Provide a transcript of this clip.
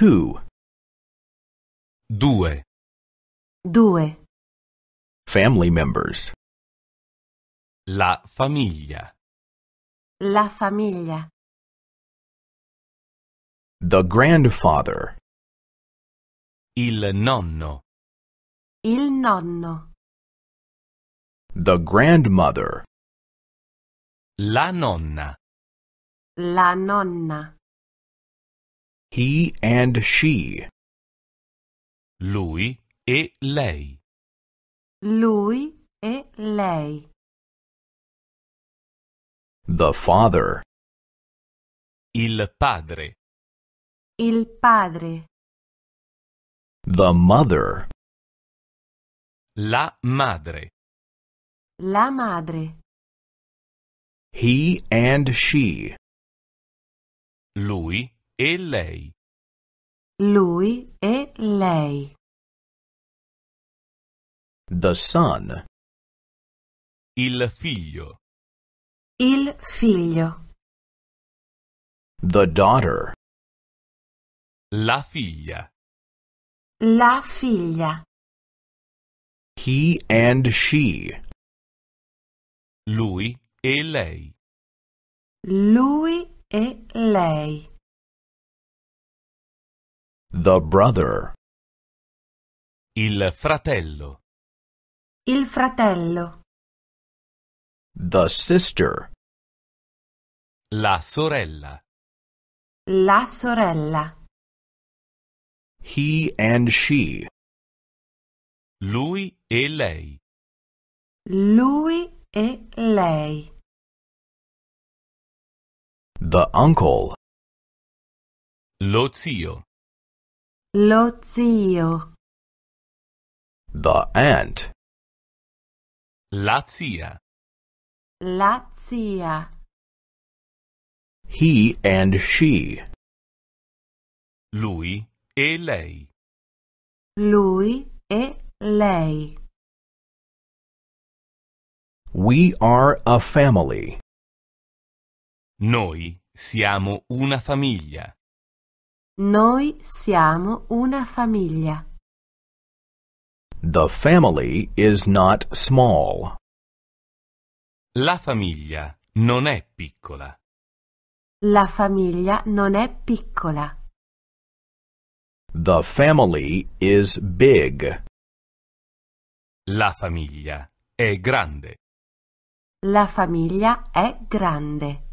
Two. Due. Due. Family members. La famiglia. La famiglia. The grandfather. Il nonno. Il nonno. The grandmother. La nonna. La nonna. He and she. Lui e lei. Lui e lei. The father. Il padre. Il padre. The mother. La madre. La madre. He and she. Lui E lei. Lui e lei. The son. Il figlio. Il figlio. The daughter. La figlia. La figlia. He and she. Lui e lei. Lui e lei. The brother. Il fratello. Il fratello. The sister. La sorella. La sorella. He and she. Lui e lei. Lui e lei. The uncle. Lo zio. Lo zio. The aunt. La zia. La zia. He and she. Lui e lei. Lui e lei. We are a family. Noi siamo una famiglia. Noi siamo una famiglia. The family is not small. La famiglia non è piccola. La famiglia non è piccola. The family is big. La famiglia è grande. La famiglia è grande.